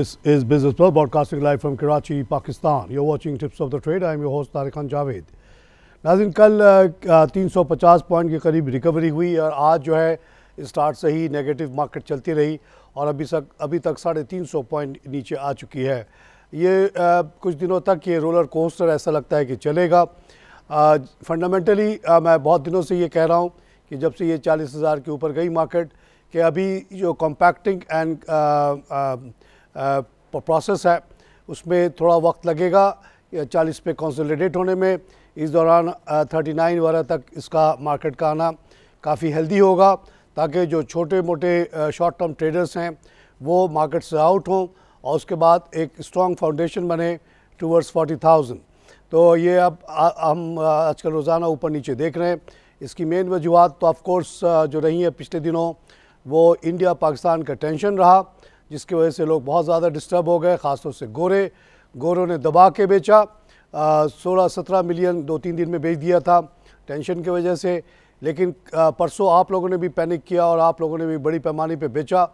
This is Business World broadcasting live from Karachi, Pakistan. You're watching Tips of the Trade. I'm your host Tariq Khan Javed. नाजिन कल आ, 350 point के करीब recovery हुई और आज जो है स्टार्ट से ही नेगेटिव मार्केट चलती रही और अभी तक अभी तक साढ़े तीन सौ पॉइंट नीचे आ चुकी है ये आ, कुछ दिनों तक ये रोलर कोस्टर ऐसा लगता है कि चलेगा फंडामेंटली मैं बहुत दिनों से ये कह रहा हूँ कि जब से ये चालीस हज़ार के ऊपर गई मार्केट कि अभी जो कॉम्पैक्टिंग एंड प्रोसेस है उसमें थोड़ा वक्त लगेगा चालीस पे कंसोलिडेट होने में इस दौरान थर्टी नाइन वगैरह तक इसका मार्केट का आना काफ़ी हेल्दी होगा ताकि जो छोटे मोटे शॉर्ट टर्म ट्रेडर्स हैं वो मार्केट से आउट हों और उसके बाद एक स्ट्रॉन्ग फाउंडेशन बने टूवर्ड्स फोर्टी थाउजेंड तो ये अब हम आजकल रोज़ाना ऊपर नीचे देख रहे हैं इसकी मेन वजूहत तो ऑफकोर्स जो रही है पिछले दिनों वो इंडिया पाकिस्तान का टेंशन रहा जिसकी वजह से लोग बहुत ज़्यादा डिस्टर्ब हो गए ख़ासतौर से गोरे गोरों ने दबा के बेचा सोलह सत्रह मिलियन दो तीन दिन में बेच दिया था टेंशन की वजह से लेकिन परसों आप लोगों ने भी पैनिक किया और आप लोगों ने भी बड़ी पैमाने पे बेचा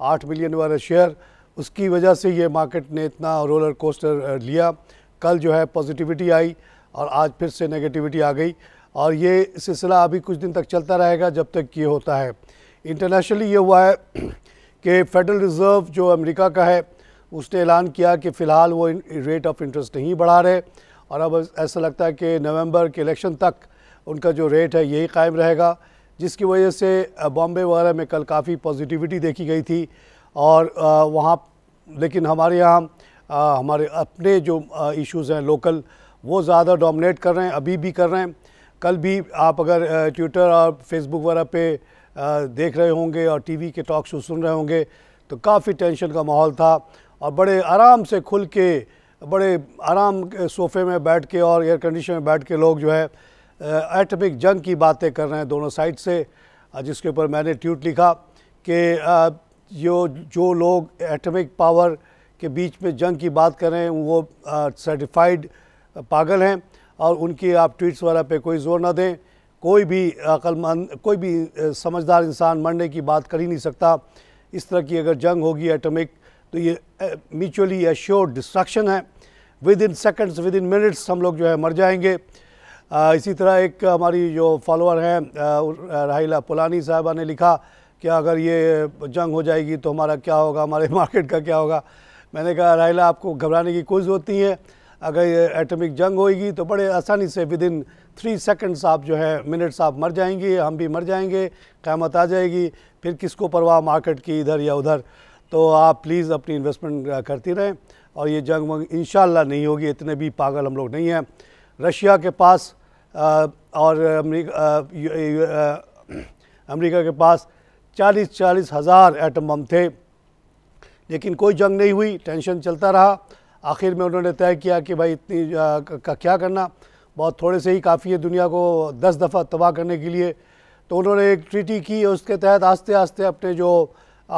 आठ मिलियन वाला शेयर उसकी वजह से ये मार्केट ने इतना रोलर कोस्टर लिया कल जो है पॉजिटिविटी आई और आज फिर से नेगेटिविटी आ गई और ये सिलसिला अभी कुछ दिन तक चलता रहेगा जब तक ये होता है इंटरनेशनली ये हुआ है कि फेडरल रिज़र्व जो अमेरिका का है उसने ऐलान किया कि फ़िलहाल वो रेट ऑफ इंटरेस्ट नहीं बढ़ा रहे और अब ऐसा लगता है कि नवंबर के इलेक्शन तक उनका जो रेट है यही कायम रहेगा जिसकी वजह से बॉम्बे वगैरह में कल काफ़ी पॉजिटिविटी देखी गई थी और वहाँ लेकिन हमारे यहाँ हमारे अपने जो इश्यूज़ हैं लोकल वो ज़्यादा डोमिनेट कर रहे हैं अभी भी कर रहे हैं कल भी आप अगर ट्विटर और फेसबुक वगैरह पे देख रहे होंगे और टीवी के टॉक शो सुन रहे होंगे तो काफ़ी टेंशन का माहौल था और बड़े आराम से खुल के बड़े आराम सोफे में बैठ के और एयर कंडीशन में बैठ के लोग जो है एटमिक जंग की बातें कर रहे हैं दोनों साइड से जिसके ऊपर मैंने ट्वीट लिखा कि जो जो लोग एटमिक पावर के बीच में जंग की बात कर रहे हैं वो सर्टिफाइड पागल हैं और उनकी आप ट्वीट्स वगैरह पे कोई जोर ना दें कोई भी अक्लमंद कोई भी समझदार इंसान मरने की बात कर ही नहीं सकता इस तरह की अगर जंग होगी एटमिक तो ये म्यूचुअली एश्योर डिस्ट्रक्शन है within seconds within minutes हम लोग जो है मर जाएंगे आ, इसी तरह एक हमारी जो फॉलोअर हैं राहिला पुलानी साहबा ने लिखा कि अगर ये जंग हो जाएगी तो हमारा क्या होगा हमारे मार्केट का क्या होगा मैंने कहा राहिला आपको घबराने की कोई ज़रूरत नहीं है अगर ये एटमिक जंग होगी तो बड़े आसानी से विद इन थ्री सेकंड्स आप जो है मिनट्स आप मर जाएंगे हम भी मर जाएंगे क़्यामत आ जाएगी फिर किसको परवाह मार्केट की इधर या उधर तो आप प्लीज़ अपनी इन्वेस्टमेंट करती रहें और ये जंग वंग इन नहीं होगी इतने भी पागल हम लोग नहीं हैं रशिया के पास और अमेरिका के पास चालीस चालीस हज़ार एटम बम थे लेकिन कोई जंग नहीं हुई टेंशन चलता रहा आखिर में उन्होंने तय किया कि भाई इतनी का क्या करना बहुत थोड़े से ही काफ़ी है दुनिया को दस दफ़ा तबाह करने के लिए तो उन्होंने एक ट्रीटी की उसके तहत आस्ते आस्ते अपने जो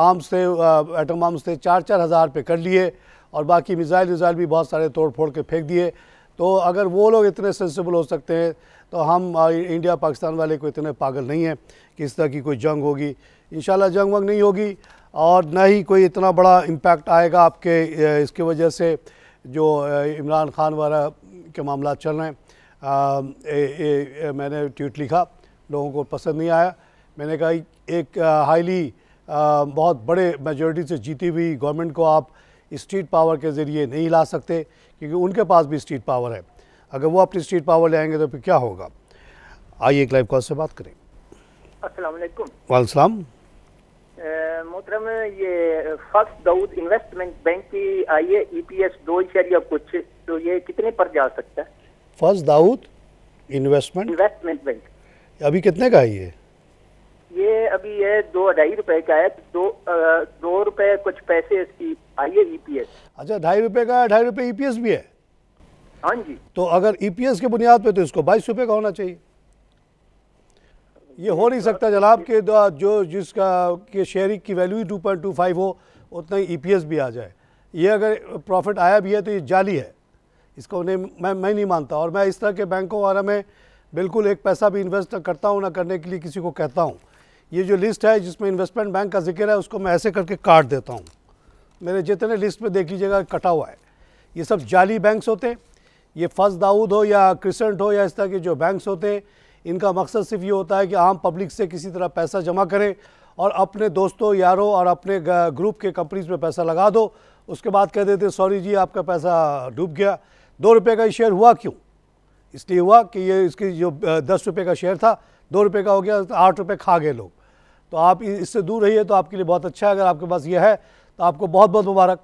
आर्म्स थे एटम आर्म्स थे चार चार हज़ार पे कर लिए और बाकी मिज़ाइल विज़ाइल भी बहुत सारे तोड़ फोड़ के फेंक दिए तो अगर वो लोग इतने सेंसिबल हो सकते हैं तो हम इंडिया पाकिस्तान वाले को इतने पागल नहीं हैं कि इस तरह की कोई जंग होगी इन जंग वंग नहीं होगी और ना ही कोई इतना बड़ा इम्पैक्ट आएगा आपके इसके वजह से जो इमरान खान वाला के मामला चल रहे हैं Um, ए, ए, ए, मैंने ट्वीट लिखा लोगों को पसंद नहीं आया मैंने कहा एक हाईली बहुत बड़े मेजोरिटी से जीती हुई गवर्नमेंट को आप स्ट्रीट पावर के ज़रिए नहीं ला सकते क्योंकि उनके पास भी स्ट्रीट पावर है अगर वो अपनी स्ट्रीट पावर ले आएंगे तो फिर क्या होगा आइए एक लाइव कॉल से बात करें असलम वालम मोहतरम ये फर्स्ट दाऊद इन्वेस्टमेंट बैंक की आई है ई पी एस दो कुछ तो ये कितने पर जा सकता है first Dawood investment investment bank अभी कितने का है ये ये अभी ये दो ढाई रुपए का है दो आ, दो रुपए कुछ पैसे इसकी आई है ईपीएस e अच्छा ढाई रुपए का ढाई रुपए ईपीएस e भी है हाँ जी तो अगर ईपीएस e के बुनियाद पे तो इसको बाईस रुपए का होना चाहिए ये हो नहीं सकता जनाब के जो जिसका के शेयर की वैल्यू ही टू पॉइंट टू फाइव हो उतना ही ई भी आ जाए ये अगर प्रॉफिट आया भी है तो ये जाली है इसको नहीं मैं मैं नहीं मानता और मैं इस तरह के बैंकों वगैरह में बिल्कुल एक पैसा भी इन्वेस्ट करता हूँ ना करने के लिए किसी को कहता हूँ ये जो लिस्ट है जिसमें इन्वेस्टमेंट बैंक का जिक्र है उसको मैं ऐसे करके काट देता हूँ मेरे जितने लिस्ट में देख लीजिएगा कटा हुआ है ये सब जाली बैंक्स होते हैं ये फर्स्ट दाऊद हो या क्रिसेंट हो या इस तरह के जो बैंक्स होते हैं इनका मकसद सिर्फ ये होता है कि आम पब्लिक से किसी तरह पैसा जमा करें और अपने दोस्तों यारों और अपने ग्रुप के कंपनीज में पैसा लगा दो उसके बाद कह देते सॉरी जी आपका पैसा डूब गया दो रुपये का शेयर हुआ क्यों इसलिए हुआ कि ये इसकी जो दस रुपये का शेयर था दो रुपये का हो गया तो आठ रुपये खा गए लोग तो आप इससे दूर रहिए तो आपके लिए बहुत अच्छा है अगर आपके पास ये है तो आपको बहुत बहुत मुबारक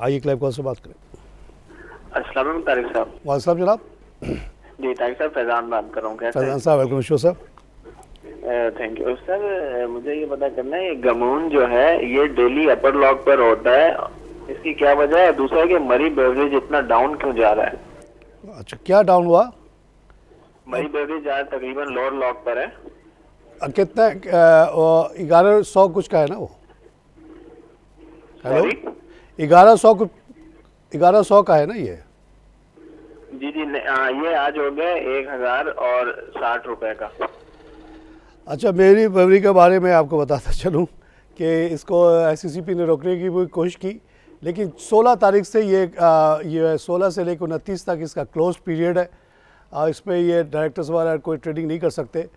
आइए क्लाइव कॉल से बात करें अस्सलाम तारिक साहब जनाब जी तारिक साहब फैजान बात कर रहा हूँ साहब थैंक यू सर मुझे ये पता करना है गमून जो है ये डेली अपर लॉक पर होता है इसकी क्या वजह है दूसरा है कि मरी बेवरेज इतना डाउन क्यों जा रहा है अच्छा क्या डाउन हुआ मरी बेवरेज आज तकरीबन लोअर लॉक पर है कितना ग्यारह सौ कुछ का है ना वो हेलो ग्यारह सौ कुछ ग्यारह सौ का है ना ये जी जी आ, ये आज हो गया एक हज़ार और साठ रुपए का अच्छा मेरी बेवरी के बारे में आपको बताता चलूँ कि इसको एस ने रोकने की भी कोशिश की लेकिन 16 तारीख से ये ये 16 से लेकर उनतीस तक इसका क्लोज पीरियड है इस इसमें ये डायरेक्टर्स वगैरह कोई ट्रेडिंग नहीं कर सकते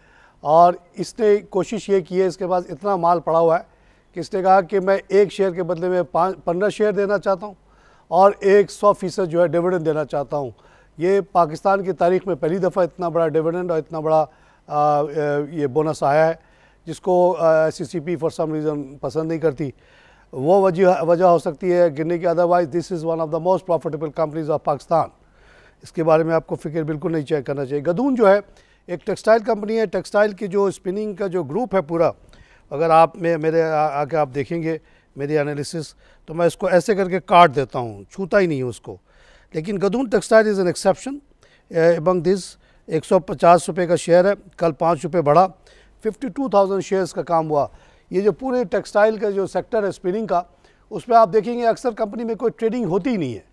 और इसने कोशिश ये की है इसके पास इतना माल पड़ा हुआ है कि इसने कहा कि मैं एक शेयर के बदले में पाँच पंद्रह शेयर देना चाहता हूँ और एक सौ फीसद जो है डिविडेंड देना चाहता हूँ ये पाकिस्तान की तारीख में पहली दफ़ा इतना बड़ा डिविडेंड और इतना बड़ा आ, ये बोनस आया है जिसको S C P for some reason पसंद नहीं करती वो वजह वजह हो सकती है गिरने की otherwise this is one of the most profitable companies of Pakistan इसके बारे में आपको फिक्र बिल्कुल नहीं चेक करना चाहिए गदून जो है एक टेक्सटाइल कंपनी है टेक्सटाइल की जो स्पिनिंग का जो ग्रुप है पूरा अगर आप में मेरे आके आप देखेंगे मेरी एनालिसिस तो मैं इसको ऐसे करके काट देता हूँ छूता ही नहीं हूँ उसको लेकिन Gadoon textile is an exception among this एक सौ पचास रुपये का शेयर है कल पाँच रुपये बढ़ा फिफ्टी टू थाउजेंड शेयर्स का काम हुआ ये जो पूरे टेक्सटाइल का जो सेक्टर है स्पिनिंग का उसमें आप देखेंगे अक्सर कंपनी में कोई ट्रेडिंग होती ही नहीं है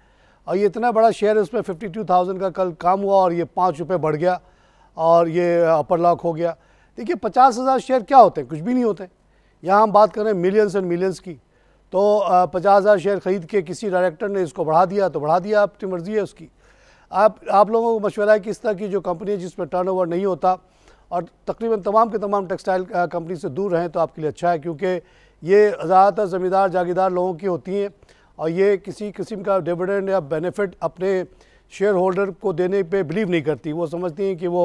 और ये इतना बड़ा शेयर है उसमें फिफ्टी टू थाउजेंड का कल काम हुआ और ये पाँच रुपये बढ़ गया और ये अपर लॉक हो गया देखिए पचास हज़ार शेयर क्या होते हैं कुछ भी नहीं होते यहाँ हम बात कर रहे हैं मिलियंस एंड मिलियंस की तो पचास हज़ार शेयर ख़रीद के किसी डायरेक्टर ने इसको बढ़ा दिया तो बढ़ा दिया आपकी मर्ज़ी है उसकी आप आप लोगों को मशवरा है कि इस तरह की जो कंपनी है जिसमें टर्न नहीं होता और तकरीबन तमाम के तमाम टेक्सटाइल कंपनी से दूर रहें तो आपके लिए अच्छा है क्योंकि ये ज़्यादातर ज़मींदार जागीदार लोगों की होती हैं और ये किसी किस्म का डिविडेंड या बेनिफिट अपने शेयर होल्डर को देने पे बिलीव नहीं करती वो समझती हैं कि वो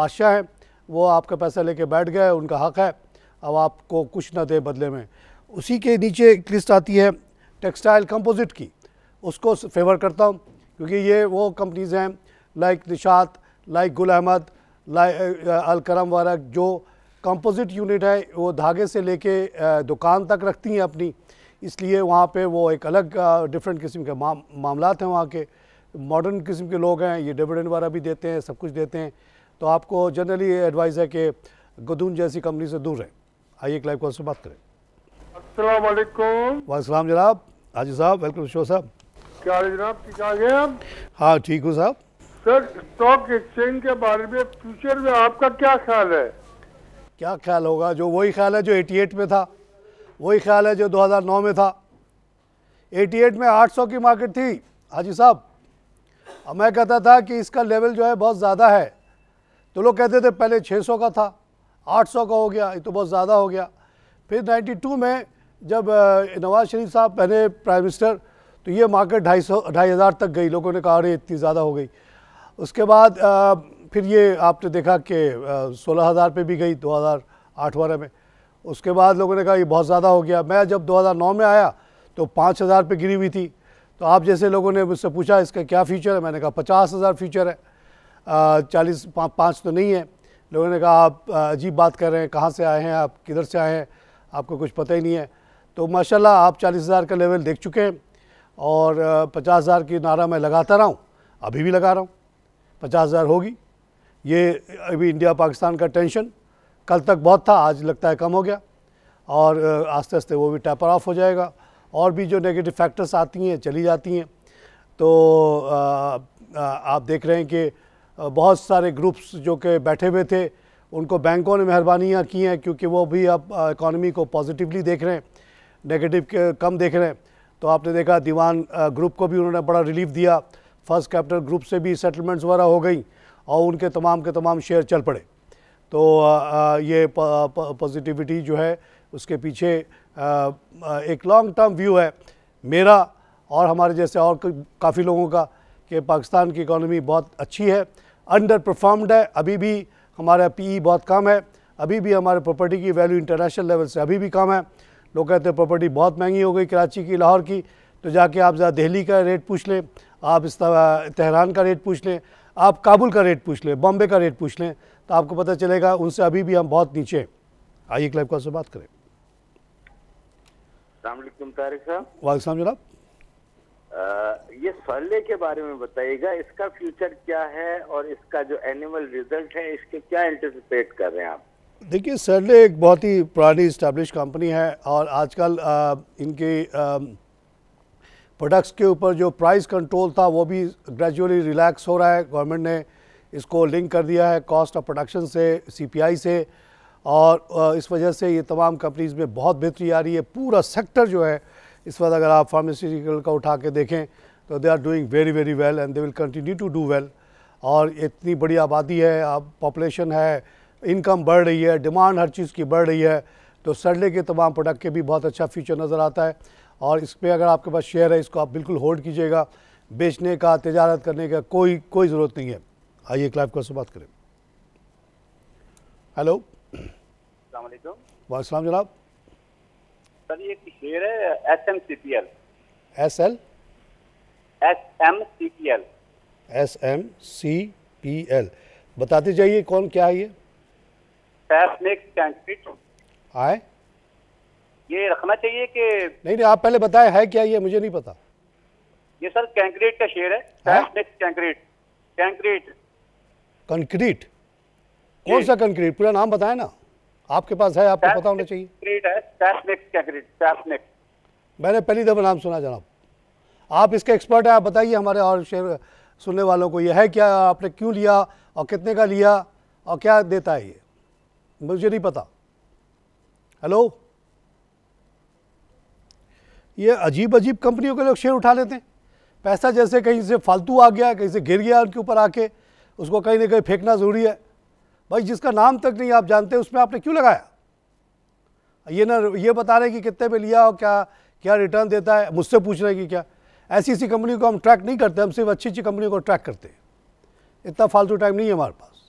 बादशाह हैं वो आपका पैसा लेके बैठ गए उनका हक़ है अब आपको कुछ ना दे बदले में उसी के नीचे एक लिस्ट आती है टेक्सटाइल कंपोजिट की उसको फेवर करता हूँ क्योंकि ये वो कंपनीज़ हैं लाइक निशात लाइक गुल अहमद अलकरम वाला जो कंपोजिट यूनिट है वो धागे से लेके दुकान तक रखती हैं अपनी इसलिए वहाँ पे वो एक अलग डिफरेंट किस्म के माम मामला हैं वहाँ के मॉडर्न किस्म के लोग हैं ये डिविडेंड वगैरह भी देते हैं सब कुछ देते हैं तो आपको जनरली एडवाइस है कि गदून जैसी कंपनी से दूर रहें आइए एक लाइव कॉल से बात करें वालेकुम जनाब हाजी साहब वेलकम शो साहब क्या जनाब ठीक आ गए हाँ ठीक हूँ साहब सर स्टॉक एक्सचेंज के बारे में फ्यूचर में आपका क्या ख्याल है क्या ख्याल होगा जो वही ख्याल है जो 88 में था वही ख्याल है जो 2009 में था 88 में 800 की मार्केट थी हाजी साहब मैं कहता था कि इसका लेवल जो है बहुत ज़्यादा है तो लोग कहते थे पहले 600 का था 800 का हो गया ये तो बहुत ज़्यादा हो गया फिर 92 में जब नवाज शरीफ साहब पहले प्राइम मिनिस्टर तो ये मार्केट ढाई सौ ढाई हज़ार तक गई लोगों ने कहा अरे इतनी ज़्यादा हो गई उसके बाद आ, फिर ये आपने देखा कि सोलह हज़ार पर भी गई आठ वाले में उसके बाद लोगों ने कहा ये बहुत ज़्यादा हो गया मैं जब 2009 में आया तो पाँच हज़ार पर गिरी हुई थी तो आप जैसे लोगों ने मुझसे पूछा इसका क्या फ़ीचर है मैंने कहा पचास हज़ार फ़ीचर है चालीस पाँच तो नहीं है लोगों ने कहा आप अजीब बात कर रहे हैं कहाँ से आए हैं आप किधर से आए हैं आपको कुछ पता ही नहीं है तो माशाल्लाह आप चालीस हज़ार का लेवल देख चुके हैं और पचास हज़ार की नारा मैं लगाता रहा हूँ अभी भी लगा रहा हूँ पचास हज़ार होगी ये अभी इंडिया पाकिस्तान का टेंशन कल तक बहुत था आज लगता है कम हो गया और आस्ते आस्ते वो भी टैपर ऑफ हो जाएगा और भी जो नेगेटिव फैक्टर्स आती हैं चली जाती हैं तो आ, आ, आप देख रहे हैं कि बहुत सारे ग्रुप्स जो के बैठे हुए थे उनको बैंकों ने मेहरबानियाँ की हैं क्योंकि वो भी अब इकॉनमी को पॉजिटिवली देख रहे हैं नेगेटिव कम देख रहे हैं तो आपने देखा दीवान ग्रुप को भी उन्होंने बड़ा रिलीफ दिया फर्स्ट कैपिटल ग्रुप से भी सेटलमेंट्स वगैरह हो गई और उनके तमाम के तमाम शेयर चल पड़े तो ये पॉजिटिविटी जो है उसके पीछे एक लॉन्ग टर्म व्यू है मेरा और हमारे जैसे और काफ़ी लोगों का कि पाकिस्तान की इकोनॉमी बहुत अच्छी है अंडर परफॉर्म्ड है अभी भी हमारा पीई e बहुत कम है अभी भी हमारे प्रॉपर्टी की वैल्यू इंटरनेशनल लेवल से अभी भी कम है लोग कहते हैं प्रॉपर्टी बहुत महंगी हो गई कराची की लाहौर की तो जाके आप ज़रा दिल्ली का रेट पूछ लें आप इस तेहरान का रेट पूछ लें आप काबुल का रेट पूछ लें बॉम्बे का रेट पूछ लें तो आपको पता चलेगा उनसे अभी भी हम बहुत नीचे हैं आइए क्लब कॉल से बात करें तारिक साहब जनाब ये सल्ले के बारे में बताइएगा इसका फ्यूचर क्या है और इसका जो एनिमल रिजल्ट है इसके क्या एंटिसिपेट कर रहे हैं आप देखिए सरले एक बहुत ही पुरानी स्टैब्लिश कंपनी है और आजकल इनके इनकी आ, प्रोडक्ट्स के ऊपर जो प्राइस कंट्रोल था वो भी ग्रेजुअली रिलैक्स हो रहा है गवर्नमेंट ने इसको लिंक कर दिया है कॉस्ट ऑफ प्रोडक्शन से सीपीआई से और इस वजह से ये तमाम कंपनीज़ में बहुत बेहतरी आ रही है पूरा सेक्टर जो है इस वक्त अगर आप फार्मास्यूटिकल का उठा के देखें तो they are doing very very well and they will continue to do well और इतनी बड़ी आबादी है अब पॉपुलेशन है इनकम बढ़ रही है डिमांड हर चीज़ की बढ़ रही है तो सडले के तमाम प्रोडक्ट के भी बहुत अच्छा फ्यूचर नज़र आता है और इस पर अगर आपके पास शेयर है इसको आप बिल्कुल होल्ड कीजिएगा बेचने का तजारत करने का कोई कोई ज़रूरत नहीं है आइए क्लाइव से बात करें हेलो वालेकाम जनाब सर ये शेयर है S M C P L S L S M C P L S M C P L बताते जाइए कौन क्या है ये आए ये रखना चाहिए कि नहीं नहीं आप पहले बताए है क्या ये मुझे नहीं पता ये सर कैंक्रीट का शेर है कंक्रीट कंक्रीट कंक्रीट कौन सा कंक्रीट पूरा नाम बताए ना आपके पास है आपको पता होना चाहिए मैंने पहली दफा नाम सुना जनाब आप इसके एक्सपर्ट हैं आप बताइए हमारे और शेयर सुनने वालों को यह है क्या आपने क्यों लिया और कितने का लिया और क्या देता है ये मुझे नहीं पता हेलो ये अजीब अजीब कंपनियों के लोग शेयर उठा लेते हैं पैसा जैसे कहीं से फालतू आ गया कहीं से गिर गया उनके ऊपर आके उसको कहीं ना कहीं फेंकना ज़रूरी है भाई जिसका नाम तक नहीं आप जानते उसमें आपने क्यों लगाया ये ना ये बता रहे कि कितने पे लिया हो क्या क्या रिटर्न देता है मुझसे पूछ रहे कि क्या ऐसी ऐसी कंपनी को हम ट्रैक नहीं करते हम सिर्फ अच्छी अच्छी कंपनी को ट्रैक करते हैं इतना फालतू टाइम नहीं है हमारे पास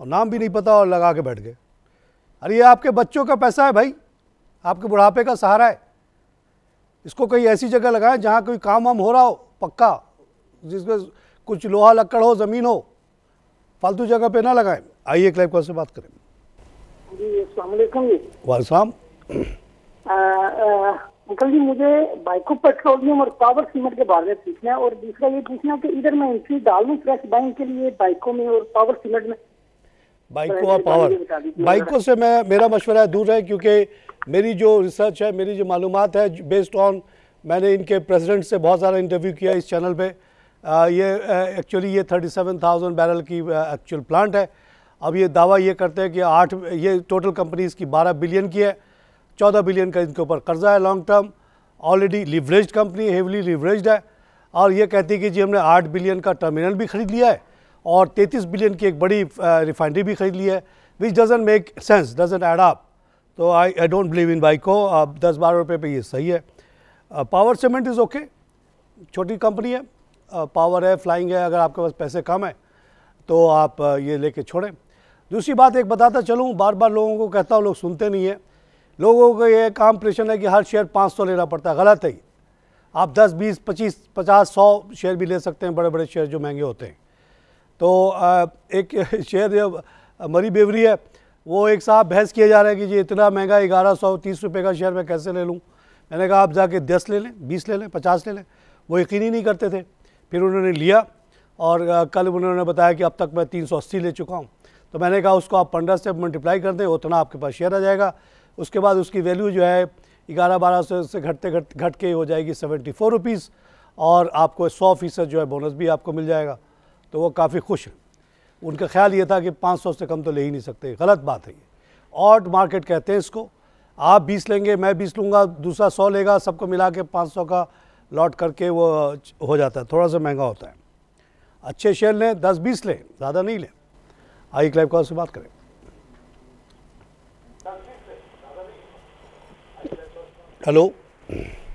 और नाम भी नहीं पता और लगा के बैठ गए अरे ये आपके बच्चों का पैसा है भाई आपके बुढ़ापे का सहारा है इसको कहीं ऐसी जगह लगाएं जहाँ कोई काम वाम हो रहा हो पक्का जिसमें कुछ लोहा लक्कड़ हो ज़मीन हो फालतू जगह पे ना लगाएं आइए एक से बात करें वाले साहब अंकल जी मुझे बाइको पेट्रोलियम और पावर सीमेंट के बारे में पूछना है और दूसरा ये पूछना है कि इधर मैं एंट्री डालू फ्रेश बैंक के लिए बाइकों में और पावर सीमेंट में बाइको तो और पावर बाइकों से मैं मेरा मशवरा है दूर है क्योंकि मेरी जो रिसर्च है मेरी जो मालूम है बेस्ड ऑन मैंने इनके प्रेसिडेंट से बहुत सारा इंटरव्यू किया इस चैनल पे आ, ये एक्चुअली ये 37,000 बैरल की एक्चुअल प्लांट है अब ये दावा ये करते हैं कि आठ ये टोटल कंपनीज की 12 बिलियन की है 14 बिलियन का इनके ऊपर कर्जा है long term already leverage company heavily leverage है और ये कहती है कि जी हमने आठ बिलियन का टर्मिनल भी खरीद लिया है और 33 बिलियन की एक बड़ी रिफाइनरी भी खरीद ली है which doesn't make sense doesn't add up तो I I don't believe in बाइको अब दस बारह रुपये पर ये सही है पावर सीमेंट इज़ ओके छोटी कंपनी है पावर है फ्लाइंग है अगर आपके पास पैसे कम है तो आप ये लेके छोड़ें दूसरी बात एक बताता चलूँ बार बार लोगों को कहता हूँ लोग सुनते नहीं हैं लोगों को ये काम प्रेशन है कि हर शेयर 500 लेना पड़ता है गलत है आप 10, 20, 25, 50, 100 शेयर भी ले सकते हैं बड़े बड़े शेयर जो महंगे होते हैं तो एक शेयर जो मरी बेवरी है वो एक साहब बहस किए जा रहे हैं कि जी इतना महंगा ग्यारह सौ तीस रुपये का शेयर मैं कैसे ले लूँ मैंने कहा आप जाके दस ले लें बीस ले लें पचास ले लें वो यकीन ही नहीं करते थे फिर उन्होंने लिया और कल उन्होंने बताया कि अब तक मैं तीन सौ अस्सी ले चुका हूँ तो मैंने कहा उसको आप पंद्रह से मल्टीप्लाई कर दें उतना आपके पास शेयर आ जाएगा उसके बाद उसकी वैल्यू जो है ग्यारह बारह सौ से घटते घट घट के हो जाएगी सेवेंटी फोर रुपीज़ और आपको सौ फीसद जो है बोनस भी आपको मिल जाएगा तो वो काफ़ी खुश हैं उनका ख्याल ये था कि 500 से कम तो ले ही नहीं सकते गलत बात है ये ऑट मार्केट कहते हैं इसको आप बीस लेंगे मैं बीस लूँगा दूसरा सौ लेगा सबको मिला के पाँच सौ का लॉट करके वो हो जाता है थोड़ा सा महंगा होता है अच्छे शेयर लें दस बीस लें ज़्यादा नहीं लें आई क्लाइव कॉल से बात करें हेलो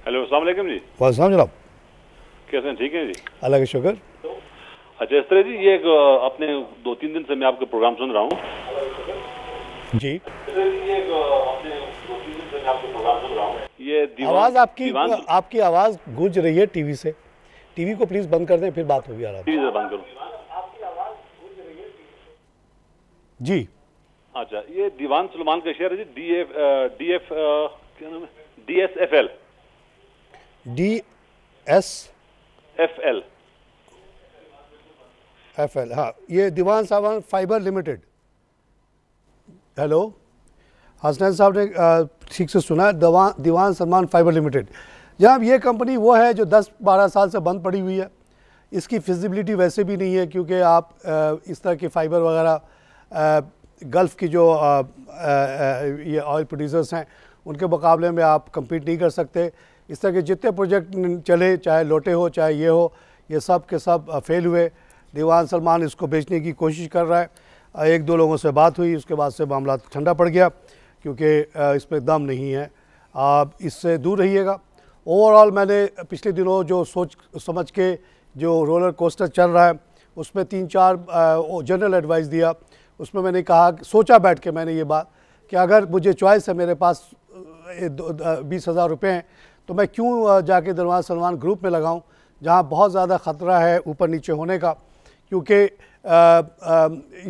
हेलो अलैक्म जी वाले जनाब कैसे हैं ठीक है जी अल्लाह का शुक्र अच्छा इस तरह जी ये अपने दो तीन दिन से मैं आपका प्रोग्राम सुन रहा हूँ जी ये आवाज आपकी आपकी आवाज गूंज रही है टीवी से टीवी को प्लीज बंद कर दें फिर बात होगी आराम से बंद जी अच्छा ये दीवान सलमान का शेयर है G D F D F क्या नाम है D S F L D S F L F L हाँ ये दीवान साहबान फाइबर लिमिटेड हेलो हसनैन साहब ने ठीक से सुना है दीवान सलमान फाइबर लिमिटेड जनाब ये कंपनी वो है जो 10-12 साल से बंद पड़ी हुई है इसकी फिजिबिलिटी वैसे भी नहीं है क्योंकि आप इस तरह के फाइबर वगैरह गल्फ़ की जो ये ऑयल प्रोड्यूसर्स हैं उनके मुकाबले में आप कम्पीट नहीं कर सकते इस तरह के जितने प्रोजेक्ट चले चाहे लोटे हो चाहे ये हो ये सब के सब फेल हुए दीवान सलमान इसको बेचने की कोशिश कर रहा है एक दो लोगों से बात हुई उसके बाद से मामला ठंडा पड़ गया क्योंकि इसमें दम नहीं है आप इससे दूर रहिएगा ओवरऑल मैंने पिछले दिनों जो सोच समझ के जो रोलर कोस्टर चल रहा है उसमें तीन चार जनरल एडवाइस दिया उसमें मैंने कहा सोचा बैठ के मैंने ये बात कि अगर मुझे चॉइस है मेरे पास बीस हज़ार रुपये हैं तो मैं क्यों जाके दरवान सलमान ग्रुप में लगाऊं जहां बहुत ज़्यादा ख़तरा है ऊपर नीचे होने का क्योंकि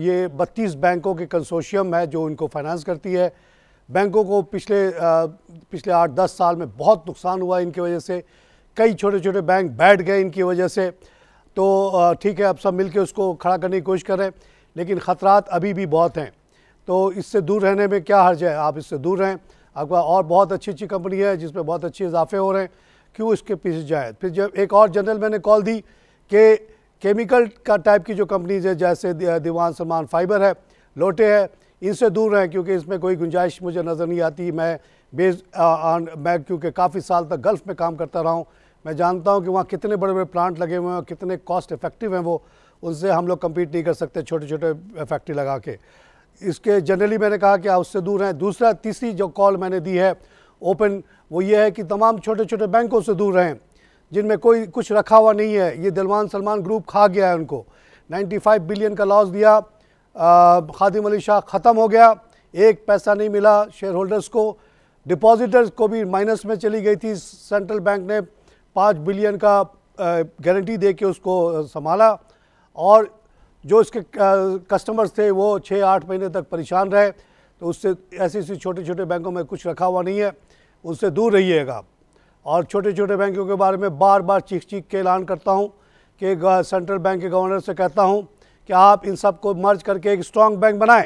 ये बत्तीस बैंकों के कंसोशियम है जो इनको फाइनेंस करती है बैंकों को पिछले आ, पिछले आठ दस साल में बहुत नुकसान हुआ इनकी वजह से कई छोटे छोटे बैंक बैठ गए इनकी वजह से तो ठीक है अब सब मिलके उसको खड़ा करने की कोशिश करें लेकिन ख़तरात अभी भी बहुत हैं तो इससे दूर रहने में क्या हर्ज है आप इससे दूर रहें आपका और बहुत अच्छी अच्छी कंपनी है जिसमें बहुत अच्छे इजाफे हो रहे हैं क्यों इसके पीछे जाए फिर जब एक और जनरल मैंने कॉल दी कि केमिकल का टाइप की जो कंपनीज है जैसे दीवान सलमान फाइबर है लोटे है इनसे दूर रहें क्योंकि इसमें कोई गुंजाइश मुझे नज़र नहीं आती मैं बेस ऑन मैं क्योंकि काफ़ी साल तक गल्फ़ में काम करता रहा हूँ मैं जानता हूँ कि वहाँ कितने बड़े बड़े प्लांट लगे हुए हैं कितने कॉस्ट इफ़ेक्टिव हैं वो उनसे हम लोग कम्पीट नहीं कर सकते छोटे छोटे फैक्ट्री लगा के इसके जनरली मैंने कहा कि आप उससे दूर रहें दूसरा तीसरी जो कॉल मैंने दी है ओपन वो ये है कि तमाम छोटे छोटे बैंकों से दूर रहें जिनमें कोई कुछ रखा हुआ नहीं है ये दिलवान सलमान ग्रुप खा गया है उनको 95 बिलियन का लॉस दिया खादिम अली शाह ख़त्म हो गया एक पैसा नहीं मिला शेयर होल्डर्स को डिपॉजिटर्स को भी माइनस में चली गई थी सेंट्रल बैंक ने पाँच बिलियन का गारंटी दे के उसको संभाला और जो इसके कस्टमर्स थे वो छः आठ महीने तक परेशान रहे तो उससे ऐसे ऐसे छोटे छोटे बैंकों में कुछ रखा हुआ नहीं है उससे दूर रहिएगा और छोटे छोटे बैंकों के बारे में बार बार चीख चीख के ऐलान करता हूँ कि सेंट्रल बैंक के गवर्नर से कहता हूँ कि आप इन सब को मर्ज करके एक स्ट्रॉन्ग बैंक बनाएं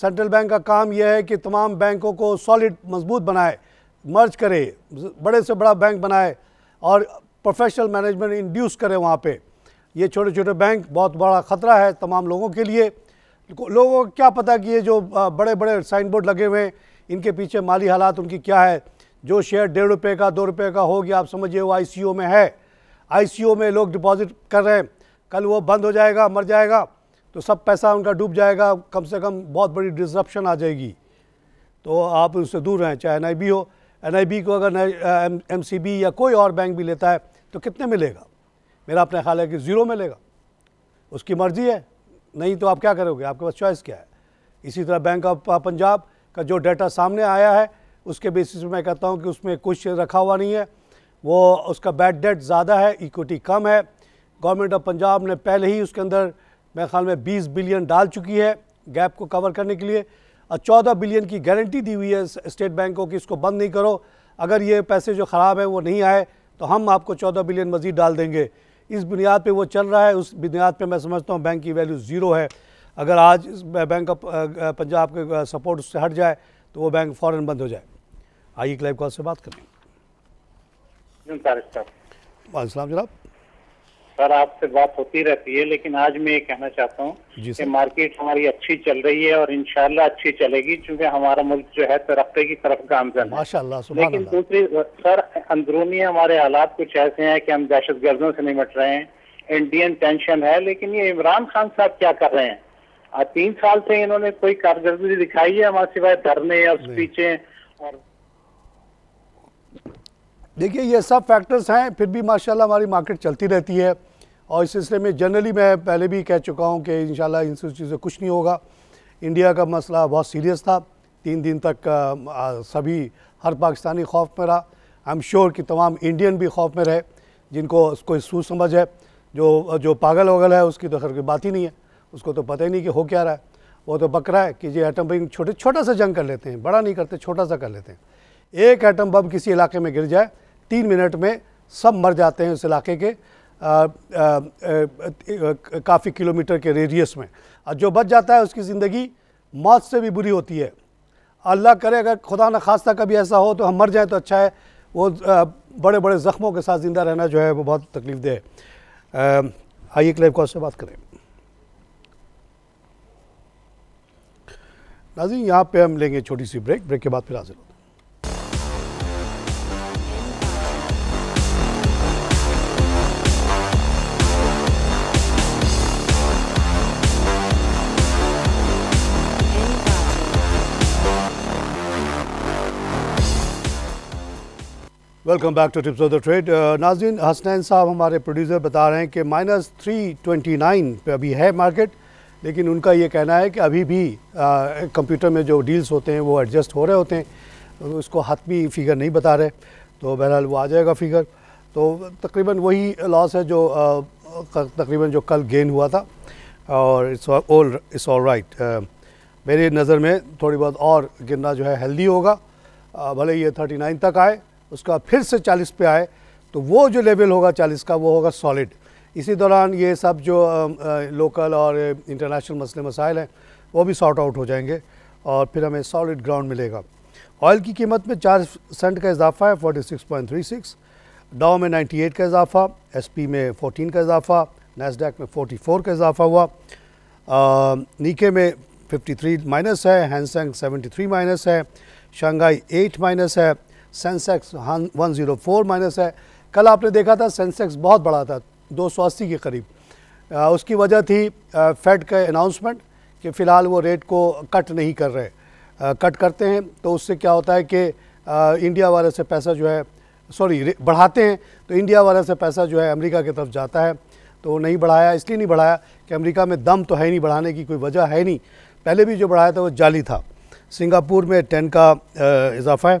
सेंट्रल बैंक का काम यह है कि तमाम बैंकों को सॉलिड मजबूत बनाए मर्ज करे बड़े से बड़ा बैंक बनाए और प्रोफेशनल मैनेजमेंट इंड्यूस करें वहाँ पे ये छोटे छोटे बैंक बहुत बड़ा ख़तरा है तमाम लोगों के लिए लोगों को क्या पता कि ये जो बड़े बड़े साइन बोर्ड लगे हुए हैं इनके पीछे माली हालात उनकी क्या है जो शेयर डेढ़ रुपये का दो रुपये का हो गया आप समझिए वो आई में है आई में लोग डिपॉजिट कर रहे हैं कल वो बंद हो जाएगा मर जाएगा तो सब पैसा उनका डूब जाएगा कम से कम बहुत बड़ी डिस्रप्शन आ जाएगी तो आप उससे दूर रहें चाहे एन हो एन को अगर एम या कोई और बैंक भी लेता है तो कितने मिलेगा मेरा अपना ख्याल है कि ज़ीरो मिलेगा उसकी मर्ज़ी है नहीं तो आप क्या करोगे आपके पास चॉइस क्या है इसी तरह बैंक ऑफ पंजाब का जो डाटा सामने आया है उसके बेसिस पर मैं कहता हूँ कि उसमें कुछ रखा हुआ नहीं है वो उसका बैड डेट ज़्यादा है इक्विटी कम है गवर्नमेंट ऑफ पंजाब ने पहले ही उसके अंदर मेरे ख्याल में बीस बिलियन डाल चुकी है गैप को कवर करने के लिए और चौदह बिलियन की गारंटी दी हुई है स्टेट बैंक को कि इसको बंद नहीं करो अगर ये पैसे जो ख़राब है वो नहीं आए तो हम आपको चौदह बिलियन मजीद डाल देंगे इस बुनियाद पे वो चल रहा है उस बुनियाद पे मैं समझता हूँ बैंक की वैल्यू ज़ीरो है अगर आज बैंक ऑफ पंजाब के सपोर्ट उससे हट जाए तो वो बैंक फ़ौर बंद हो जाए आइए क्लाइव कॉल से बात करें वाले जनाब सर आपसे बात होती रहती है लेकिन आज मैं ये कहना चाहता हूँ कि मार्केट हमारी अच्छी चल रही है और इनशाला अच्छी चलेगी क्योंकि हमारा मुल्क जो है तरक्की की तरफ गामजन है लेकिन दूसरी सर अंदरूनी हमारे हालात कुछ ऐसे हैं कि हम दहशत गर्दों से निमट रहे हैं इंडियन टेंशन है लेकिन ये इमरान खान साहब क्या कर रहे हैं तीन साल से इन्होंने कोई कारकर्दगी दिखाई है हमारे सिवाय धरने और स्पीचें और देखिए ये सब फैक्टर्स हैं फिर भी माशाल्लाह हमारी मार्केट चलती रहती है और इस सिलसिले में जनरली मैं पहले भी कह चुका हूँ कि इन शाला इन सब चीज़ों कुछ नहीं होगा इंडिया का मसला बहुत सीरियस था तीन दिन तक सभी हर पाकिस्तानी खौफ में रहा आई एम श्योर कि तमाम इंडियन भी खौफ में रहे जिनको उसको सूझ समझ है जो जो पागल वगल है उसकी तो खैर की बात ही नहीं है उसको तो पता ही नहीं कि हो क्या रहा है वो तो बकरा है कि ये एटम बिंग छोटे छोटा सा जंग कर लेते हैं बड़ा नहीं करते छोटा सा कर लेते हैं एक एटम बम किसी इलाके में गिर जाए तीन मिनट में सब मर जाते हैं उस इलाके के काफ़ी किलोमीटर के रेडियस में और जो बच जाता है उसकी ज़िंदगी मौत से भी बुरी होती है अल्लाह करे अगर खुदा न खास्ता कभी ऐसा हो तो हम मर जाएँ तो अच्छा है वो बड़े बड़े ज़ख्मों के साथ ज़िंदा रहना जो है वो बहुत तकलीफ दे आइए क्लेब कॉल से बात करें नाजी यहाँ पे हम लेंगे छोटी सी ब्रेक ब्रेक के बाद फिर हाजिर होते welcome back to tips of the trade नाजिन हसनैन साहब हमारे प्रोड्यूसर बता रहे हैं कि माइनस थ्री ट्वेंटी नाइन पर अभी है मार्केट लेकिन उनका ये कहना है कि अभी भी कंप्यूटर में जो डील्स होते हैं वो एडजस्ट हो रहे होते हैं उसको हतमी फिगर नहीं बता रहे तो बहरहाल वो आ जाएगा फिगर तो तकरीबन वही लॉस है जो तकरीबन जो कल गेन हुआ था और it's all it's all right मेरी नज़र में थोड़ी बहुत और गिरना जो है हेल्दी होगा भले ये थर्टी नाइन तक आए उसका फिर से चालीस पे आए तो वो जो लेवल होगा चालीस का वो होगा सॉलिड इसी दौरान ये सब जो लोकल और इंटरनेशनल मसले मसाइल हैं वो भी सॉर्ट आउट हो जाएंगे और फिर हमें सॉलिड ग्राउंड मिलेगा ऑयल की कीमत में चार सेंट का इजाफा है 46.36 डाओ में 98 का इजाफा एसपी में 14 का इजाफा नैसडेक में 44 का इजाफा हुआ आ, नीके में 53 माइनस है हैंगसेंग 73 माइनस है शंघाई 8 माइनस है Sensex one zero four minus है कल आपने देखा था सेंसेक्स बहुत बड़ा था दो सौ अस्सी के करीब उसकी वजह थी फेड का अनाउंसमेंट कि फ़िलहाल वो रेट को कट नहीं कर रहे आ, कट करते हैं तो उससे क्या होता है कि इंडिया वाले से पैसा जो है सॉरी बढ़ाते हैं तो इंडिया वाले से पैसा जो है अमेरिका की तरफ जाता है तो नहीं बढ़ाया इसलिए नहीं बढ़ाया कि अमेरिका में दम तो है नहीं बढ़ाने की कोई वजह है नहीं पहले भी जो बढ़ाया था वो जाली था सिंगापुर में टेन का इजाफा है